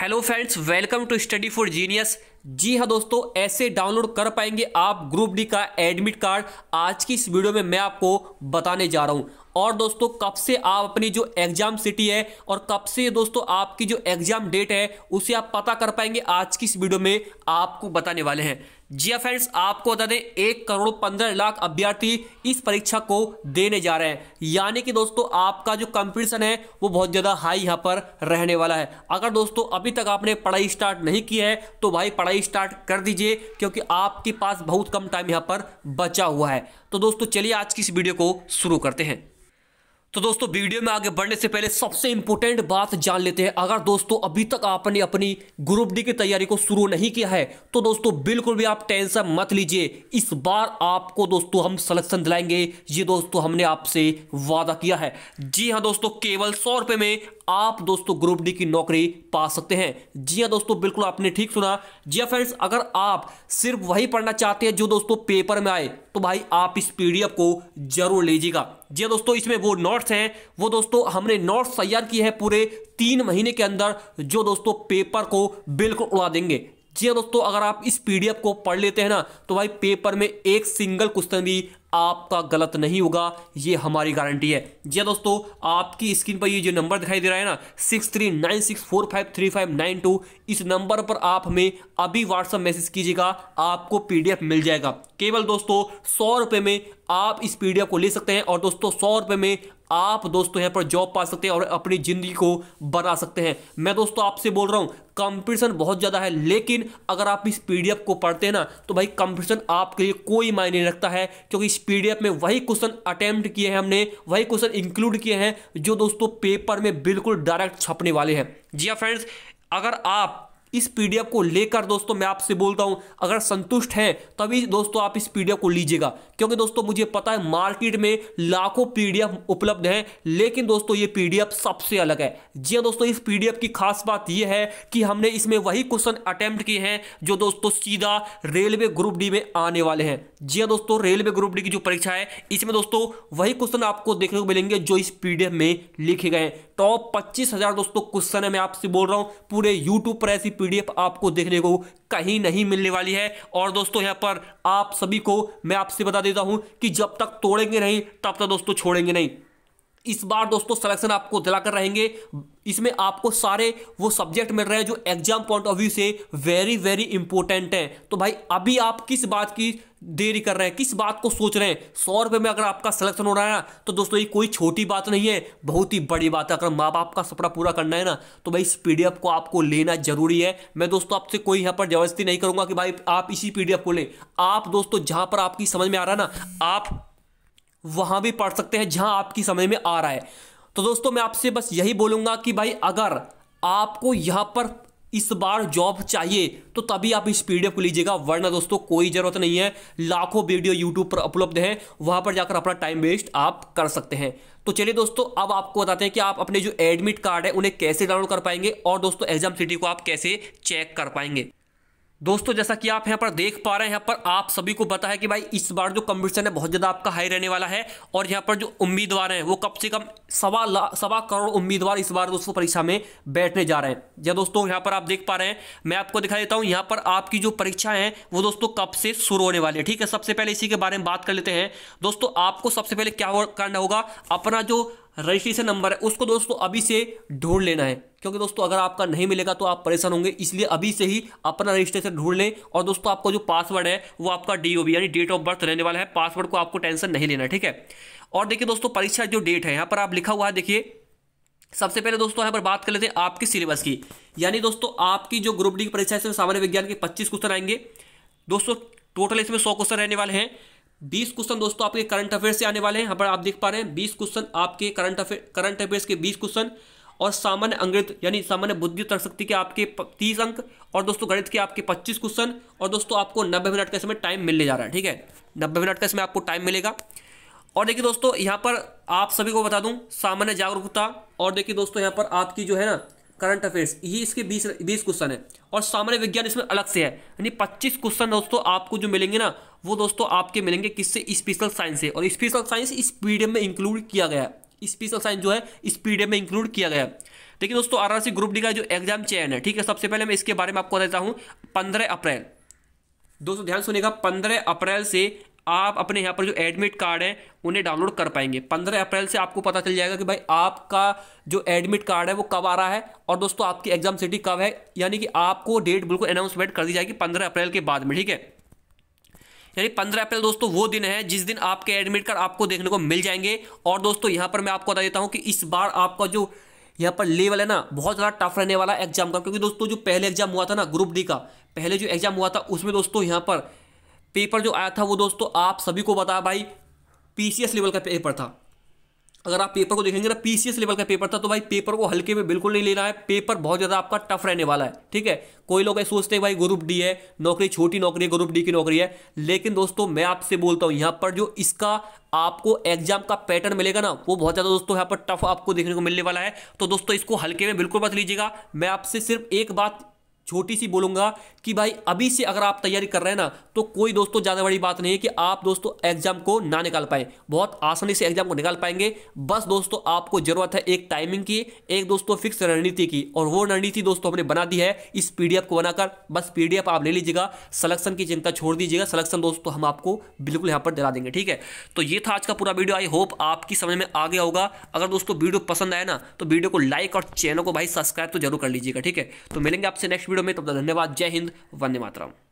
hello friends welcome to study for genius जी हाँ दोस्तों ऐसे डाउनलोड कर पाएंगे आप ग्रुप डी का एडमिट कार्ड आज की इस वीडियो में मैं आपको बताने जा रहा हूँ और दोस्तों कब से आप अपनी जो एग्जाम सिटी है और कब से दोस्तों आपकी जो एग्जाम डेट है उसे आप पता कर पाएंगे आज की इस वीडियो में आपको बताने वाले हैं जी फ्रेंड्स हाँ आपको बता दें एक करोड़ पंद्रह लाख अभ्यर्थी इस परीक्षा को देने जा रहे हैं यानी कि दोस्तों आपका जो कंपटीशन है वो बहुत ज़्यादा हाई यहाँ पर रहने वाला है अगर दोस्तों अभी तक आपने पढ़ाई स्टार्ट नहीं की है तो भाई पढ़ाई स्टार्ट कर दीजिए क्योंकि आपके पास बहुत कम टाइम यहाँ पर बचा हुआ है तो दोस्तों चलिए आज की इस वीडियो को शुरू करते हैं तो दोस्तों वीडियो में आगे बढ़ने से पहले सबसे इंपॉर्टेंट बात जान लेते हैं अगर दोस्तों अभी तक आपने अपनी ग्रुप डी की तैयारी को शुरू नहीं किया है तो दोस्तों बिल्कुल भी आप टेंशन मत लीजिए इस बार आपको दोस्तों हम सिलेक्शन दिलाएंगे ये दोस्तों हमने आपसे वादा किया है जी हाँ दोस्तों केवल सौ में आप दोस्तों ग्रुप डी की नौकरी पा सकते हैं जी हाँ दोस्तों बिल्कुल आपने ठीक सुना जी फ्रेंड्स हाँ अगर आप सिर्फ वही पढ़ना चाहते हैं जो दोस्तों पेपर में आए तो भाई आप इस पीडीएफ को जरूर लीजिएगा जी हाँ दोस्तों इसमें वो नोट्स हैं वो दोस्तों हमने नोट्स तैयार किए हैं पूरे तीन महीने के अंदर जो दोस्तों पेपर को बिल्कुल उड़ा देंगे जी हाँ दोस्तों अगर आप इस पीडीएफ को पढ़ लेते हैं ना तो भाई पेपर में एक सिंगल क्वेश्चन भी आपका गलत नहीं होगा ये हमारी गारंटी है जी हाँ दोस्तों आपकी स्क्रीन पर ये जो नंबर दिखाई दे रहा है ना six three nine six four five three five nine two इस नंबर पर आप हमें अभी व्हाट्सअप मैसेज कीजिएगा आपको पीडीएफ मिल जाएगा केवल दोस्तों सौ रुपये में आप इस पीडीएफ को ले सकते हैं और दोस्तों सौ रुपये में आप दोस्तों यहाँ पर जॉब पा सकते हैं और अपनी ज़िंदगी को बना सकते हैं मैं दोस्तों आपसे बोल रहा हूँ कंपटीशन बहुत ज़्यादा है लेकिन अगर आप इस पीडीएफ को पढ़ते हैं ना तो भाई कंपटीशन आपके लिए कोई मायने नहीं रखता है क्योंकि इस पीडीएफ में वही क्वेश्चन अटैम्प्ट किए हैं हमने वही क्वेश्चन इंक्लूड किए हैं जो दोस्तों पेपर में बिल्कुल डायरेक्ट छपने वाले हैं जी हाँ फ्रेंड्स अगर आप इस पीडीएफ को लेकर दोस्तों मैं आपसे बोलता हूं अगर संतुष्ट हैं तभी दोस्तों आप इस पीडीएफ को लीजिएगा क्योंकि दोस्तों मुझे पता है मार्केट में लाखों पीडीएफ उपलब्ध हैं लेकिन दोस्तों ये पीडीएफ सबसे अलग है जी हाँ दोस्तों इस पीडीएफ की खास बात यह है कि हमने इसमें वही क्वेश्चन अटैम्प्ट किए हैं जो दोस्तों सीधा रेलवे ग्रुप डी में आने वाले हैं जी हाँ दोस्तों रेलवे ग्रुप डी की जो परीक्षा है इसमें दोस्तों वही क्वेश्चन आपको देखने को मिलेंगे जो इस पी में लिखे गए हैं टॉप पच्चीस दोस्तों क्वेश्चन है मैं आपसे बोल रहा हूँ पूरे यूट्यूब पर ऐसी पीडीएफ आपको देखने को कहीं नहीं मिलने वाली है और दोस्तों यहाँ पर आप सभी को मैं आपसे बता देता हूँ कि जब तक तोड़ेंगे नहीं तब तक दोस्तों छोड़ेंगे नहीं इस बार दोस्तों सिलेक्शन आपको दिलाकर रहेंगे इसमें आपको सारे वो सब्जेक्ट मिल रहे हैं जो एग्जाम पॉइंट ऑफ व्यू से वेरी वेरी इंपॉर्टेंट हैं तो भाई अभी आप किस बात की देरी कर रहे हैं किस बात को सोच रहे हैं सौ रुपये में अगर आपका सिलेक्शन हो रहा है ना तो दोस्तों ये कोई छोटी बात नहीं है बहुत ही बड़ी बात है अगर माँ बाप का सपना पूरा करना है ना तो भाई इस पी को आपको लेना जरूरी है मैं दोस्तों आपसे कोई यहाँ पर जबरदस्ती नहीं करूँगा कि भाई आप इसी पी को लें आप दोस्तों जहाँ पर आपकी समझ में आ रहा है ना आप वहां भी पढ़ सकते हैं जहां आपकी समझ में आ रहा है तो दोस्तों मैं आपसे बस यही बोलूंगा कि भाई अगर आपको यहां पर इस बार जॉब चाहिए तो तभी आप इस पीडीएफ को लीजिएगा वरना दोस्तों कोई ज़रूरत नहीं है लाखों वीडियो यूट्यूब पर उपलब्ध है वहां पर जाकर अपना टाइम वेस्ट आप कर सकते हैं तो चलिए दोस्तों अब आपको बताते हैं कि आप अपने जो एडमिट कार्ड है उन्हें कैसे डाउनलोड कर पाएंगे और दोस्तों एग्जाम सिटी को आप कैसे चेक कर पाएंगे दोस्तों जैसा कि आप यहाँ पर देख पा रहे हैं यहाँ पर आप सभी को पता है कि भाई इस बार जो कंपटीशन है बहुत ज़्यादा आपका हाई रहने वाला है और यहाँ पर जो उम्मीदवार हैं वो कम से कम सवा ला सवा करोड़ उम्मीदवार इस बार दोस्तों परीक्षा में बैठने जा रहे हैं या दोस्तों यहाँ पर आप देख पा रहे हैं मैं आपको दिखा देता हूँ यहाँ पर आपकी जो परीक्षा है वो दोस्तों कब से शुरू होने वाली है ठीक है सबसे पहले इसी के बारे में बात कर लेते हैं दोस्तों आपको सबसे पहले क्या करना होगा अपना जो रजिस्ट्रेशन नंबर है उसको दोस्तों अभी से ढूंढ लेना है क्योंकि दोस्तों अगर आपका नहीं मिलेगा तो आप परेशान होंगे इसलिए अभी से ही अपना रजिस्ट्रेशन ढूंढ लें और दोस्तों आपका जो पासवर्ड है वो आपका डी यानी डेट ऑफ बर्थ रहने वाला है पासवर्ड को आपको टेंशन नहीं लेना ठीक है और देखिए दोस्तों परीक्षा जो डेट है यहाँ पर आप लिखा हुआ है देखिए सबसे पहले दोस्तों यहाँ पर बात कर लेते हैं आपके सिलेबस की यानी दोस्तों आपकी जो ग्रुप डी की परीक्षा है सामान्य विज्ञान के पच्चीस क्वेश्चन आएंगे दोस्तों टोटल इसमें सौ क्वेश्चन रहने वाले हैं बीस क्वेश्चन दोस्तों आपके करंट अफेयर से आने वाले हैं यहाँ पर आप देख पा रहे हैं बीस क्वेश्चन आपके करंट अफेयर करंट अफेयर्स के बीस क्वेश्चन और सामान्य अंग्रेज यानी सामान्य बुद्धि तर्क शक्ति के आपके तीस अंक और दोस्तों गणित के आपके पच्चीस क्वेश्चन और दोस्तों आपको नब्बे मिनट का इसमें टाइम मिलने जा रहा है ठीक है नब्बे मिनट का इसमें आपको टाइम मिलेगा और देखिए दोस्तों यहाँ पर आप सभी को बता दूं सामान्य जागरूकता और देखिए दोस्तों यहाँ पर आपकी जो है ना करंट अफेयर्स ये इसके बीस बीस क्वेश्चन है और सामान्य विज्ञान इसमें अलग से है यानी पच्चीस क्वेश्चन दोस्तों आपको जो मिलेंगे ना वो दोस्तों आपके मिलेंगे किससे स्पेशल साइंस से और स्पेशल साइंस इस पीडीएम में इंक्लूड किया गया है स्पेशल साइंस जो है इस पीडीएम में इंक्लूड किया गया है देखिए दोस्तों आरआरसी ग्रुप डी का जो एग्जाम चयन है ठीक है सबसे पहले मैं इसके बारे में आपको देता हूँ पंद्रह अप्रैल दोस्तों ध्यान सुनेगा पंद्रह अप्रैल से आप अपने यहाँ पर जो एडमिट कार्ड है उन्हें डाउनलोड कर पाएंगे पंद्रह अप्रैल से आपको पता चल जाएगा कि भाई आपका जो एडमिट कार्ड है वो कब आ रहा है और दोस्तों आपकी एग्जाम सिटी कब है यानी कि आपको डेट बिल्कुल अनाउंसमेंट कर दी जाएगी पंद्रह अप्रैल के बाद में ठीक है यानी पंद्रह अप्रैल दोस्तों वो दिन है जिस दिन आपके एडमिट कार्ड आपको देखने को मिल जाएंगे और दोस्तों यहाँ पर मैं आपको बता देता हूँ कि इस बार आपका जो यहाँ पर लेवल है ना बहुत ज़्यादा टफ रहने वाला एग्जाम का क्योंकि दोस्तों जो पहले एग्जाम हुआ था ना ग्रुप डी का पहले जो एग्जाम हुआ था उसमें दोस्तों यहाँ पर पेपर जो आया था वो दोस्तों आप सभी को बताया भाई पीसीएस लेवल का पेपर था अगर आप पेपर को देखेंगे ना पीसीएस लेवल का पेपर था तो भाई पेपर को हल्के में बिल्कुल नहीं लेना है पेपर बहुत ज़्यादा आपका टफ रहने वाला है ठीक है कोई लोग सोचते हैं भाई ग्रुप डी है नौकरी छोटी नौकरी है ग्रुप डी की नौकरी है लेकिन दोस्तों मैं आपसे बोलता हूँ यहाँ पर जो इसका आपको एग्जाम का पैटर्न मिलेगा ना वो बहुत ज़्यादा दोस्तों यहाँ पर टफ आपको देखने को मिलने वाला है तो दोस्तों इसको हल्के में बिल्कुल मत लीजिएगा मैं आपसे सिर्फ एक बात छोटी सी बोलूंगा कि भाई अभी से अगर आप तैयारी कर रहे हैं ना तो कोई दोस्तों ज़्यादा बड़ी बात नहीं है कि आप दोस्तों एग्जाम को ना निकाल पाए बहुत आसानी से एग्जाम को निकाल पाएंगे बस दोस्तों आपको ज़रूरत है एक टाइमिंग की एक दोस्तों फिक्स रणनीति की और वो रणनीति दोस्तों हमने बना दी है इस पीडीएफ को बनाकर बस पीडीएफ आप ले लीजिएगा सलेक्शन की चिंता छोड़ दीजिएगा सलेक्शन दोस्तों हम आपको बिल्कुल यहाँ पर दिला देंगे ठीक है तो ये था आज का पूरा वीडियो आई होप आपकी समझ में आ गया होगा अगर दोस्तों वीडियो पसंद आए ना तो वीडियो को लाइक और चैनल को भाई सब्सक्राइब तो जरूर कर लीजिएगा ठीक है तो मिलेंगे आपसे नेक्स्ट वीडियो वीडियो में तब तक धन्यवाद जय हिंद वंदे मातरम